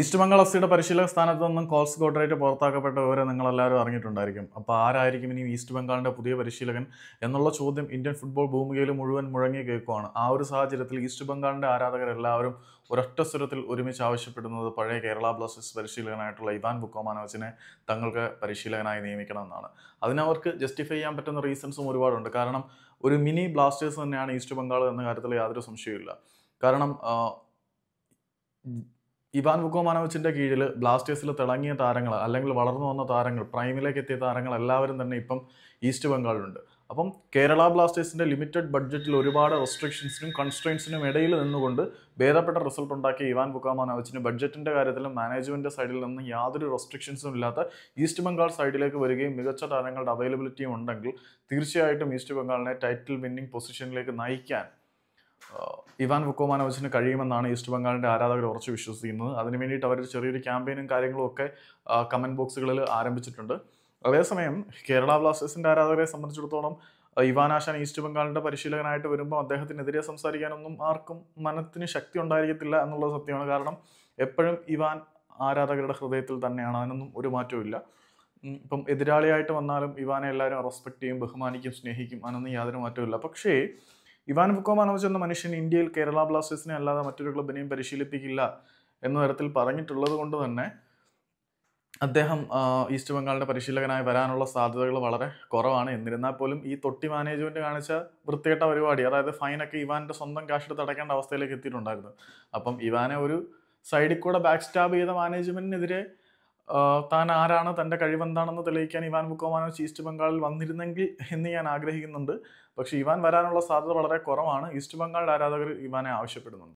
east Mangal എഫ്സിയുടെ പരിശീലക സ്ഥാനത്ത് നിന്നും കോൾസ് ഗോഡ്രേറ്റ് പുറത്താക്കപ്പെട്ട വിവരം നിങ്ങളെല്ലാവരും അറിഞ്ഞിട്ടുണ്ടായിരിക്കും അപ്പോൾ ആരായിരിക്കും ഇനി ഈസ്റ്റ് ബംഗാളിൻ്റെ പുതിയ പരിശീലകൻ എന്നുള്ള ചോദ്യം ഇന്ത്യൻ ഫുട്ബോൾ ഭൂമികയിൽ മുഴുവൻ മുഴങ്ങി കേൾക്കുവാണ് ആ ഒരു സാഹചര്യത്തിൽ ഈസ്റ്റ് ബംഗാളിൻ്റെ ആരാധകരെല്ലാവരും ഒരൊറ്റ സ്വരത്തിൽ ഒരുമിച്ച് ആവശ്യപ്പെടുന്നത് പഴയ കേരള ബ്ലാസ്റ്റേഴ്സ് പരിശീലകനായിട്ടുള്ള ഇവാൻ ബുക്കോമാനോസിനെ തങ്ങൾക്ക് പരിശീലകനായി നിയമിക്കണമെന്നാണ് അതിനവർക്ക് ജസ്റ്റിഫൈ ചെയ്യാൻ പറ്റുന്ന റീസൺസും ഒരുപാടുണ്ട് കാരണം ഒരു മിനി ബ്ലാസ്റ്റേഴ്സ് തന്നെയാണ് ഈസ്റ്റ് ബംഗാൾ എന്ന കാര്യത്തിൽ യാതൊരു സംശയവും കാരണം ഇവാൻ വുക്കോ കീഴിൽ ബ്ലാസ്റ്റേഴ്സിൽ തിളങ്ങിയ താരങ്ങൾ അല്ലെങ്കിൽ വളർന്നു വന്ന താരങ്ങൾ പ്രൈമിലേക്ക് എത്തിയ താരങ്ങൾ എല്ലാവരും തന്നെ ഇപ്പം ഈസ്റ്റ് ബംഗാളിലുണ്ട് അപ്പം കേരള ബ്ലാസ്റ്റേഴ്സിൻ്റെ ലിമിറ്റഡ് ബഡ്ജറ്റിൽ ഒരുപാട് റെസ്ട്രിക്ഷൻസിനും കൺസ്ട്രെയിൻസിനും ഇടയിൽ നിന്നുകൊണ്ട് ഭേദപ്പെട്ട റിസൾട്ട് ഉണ്ടാക്കിയ ഇവാൻ ബുക്കാമാനോവിച്ചിന് ബഡ്ജറ്റിൻ്റെ കാര്യത്തിലും മാനേജ്മെൻറ്റ് സൈഡിൽ നിന്നും യാതൊരു റെസ്ട്രിക്ഷൻസും ഇല്ലാത്ത ഈസ്റ്റ് ബംഗാൾ സൈഡിലേക്ക് വരികയും മികച്ച താരങ്ങളുടെ അവൈലബിലിറ്റിയും ഉണ്ടെങ്കിൽ തീർച്ചയായിട്ടും ഈസ്റ്റ് ബംഗാളിനെ ടൈറ്റിൽ വിന്നിംഗ് പൊസിഷനിലേക്ക് നയിക്കാൻ ഇവാൻ വുക്കോമാനോവിച്ചിന് കഴിയുമെന്നാണ് ഈസ്റ്റ് ബംഗാളിൻ്റെ ആരാധകർ ഉറച്ചു വിശ്വസിക്കുന്നത് അതിന് വേണ്ടിയിട്ട് അവർ ചെറിയൊരു ക്യാമ്പയിനും കാര്യങ്ങളും ഒക്കെ കമൻറ്റ് ബോക്സുകളിൽ ആരംഭിച്ചിട്ടുണ്ട് അതേസമയം കേരള ബ്ലാസ്റ്റേഴ്സിൻ്റെ ആരാധകരെ സംബന്ധിച്ചിടത്തോളം ഇവാൻ ആശാൻ ഈസ്റ്റ് ബംഗാളിൻ്റെ പരിശീലകനായിട്ട് വരുമ്പോൾ അദ്ദേഹത്തിനെതിരെ സംസാരിക്കാനൊന്നും ആർക്കും മനത്തിന് ശക്തി ഉണ്ടായിരിക്കത്തില്ല എന്നുള്ളത് സത്യമാണ് കാരണം എപ്പോഴും ഇവാൻ ആരാധകരുടെ ഹൃദയത്തിൽ തന്നെയാണ് അതിനൊന്നും ഒരു മാറ്റവും ഇല്ല ഇപ്പം എതിരാളിയായിട്ട് വന്നാലും ഇവാനെ എല്ലാവരും റെസ്പെക്ട് ചെയ്യും ബഹുമാനിക്കും സ്നേഹിക്കും അതിനൊന്നും യാതൊരു മാറ്റവും ഇല്ല പക്ഷേ ഇവാൻ മാനോജ് എന്ന മനുഷ്യൻ ഇന്ത്യയിൽ കേരള ബ്ലാസ്റ്റേഴ്സിനെ അല്ലാതെ മറ്റൊരു ക്ലബിനെയും പരിശീലിപ്പിക്കില്ല എന്ന തരത്തിൽ പറഞ്ഞിട്ടുള്ളത് കൊണ്ട് തന്നെ അദ്ദേഹം ഈസ്റ്റ് ബംഗാളിൻ്റെ പരിശീലകനായി വരാനുള്ള സാധ്യതകൾ വളരെ കുറവാണ് എന്നിരുന്നാൽ പോലും ഈ തൊട്ടി മാനേജ്മെൻ്റ് കാണിച്ച വൃത്തികെട്ട പരിപാടി അതായത് ഫൈനൊക്കെ ഇവാൻ്റെ സ്വന്തം കാശെടുത്ത് അടയ്ക്കേണ്ട അവസ്ഥയിലേക്ക് എത്തിയിട്ടുണ്ടായിരുന്നു അപ്പം ഇവാനെ ഒരു സൈഡിൽ കൂടെ ബാക്ക് സ്റ്റാബ് ചെയ്ത മാനേജ്മെൻറ്റിനെതിരെ താൻ ആരാണ് തൻ്റെ കഴിവെന്താണെന്ന് തെളിയിക്കാൻ ഇവാൻ ബുക്കോമാനോ ഈസ്റ്റ് ബംഗാളിൽ വന്നിരുന്നെങ്കിൽ എന്ന് ഞാൻ ആഗ്രഹിക്കുന്നുണ്ട് പക്ഷേ ഇവാൻ വരാനുള്ള സാധ്യത വളരെ കുറവാണ് ഈസ്റ്റ് ബംഗാൾ ആരാധകർ ഇവാനെ ആവശ്യപ്പെടുന്നുണ്ട്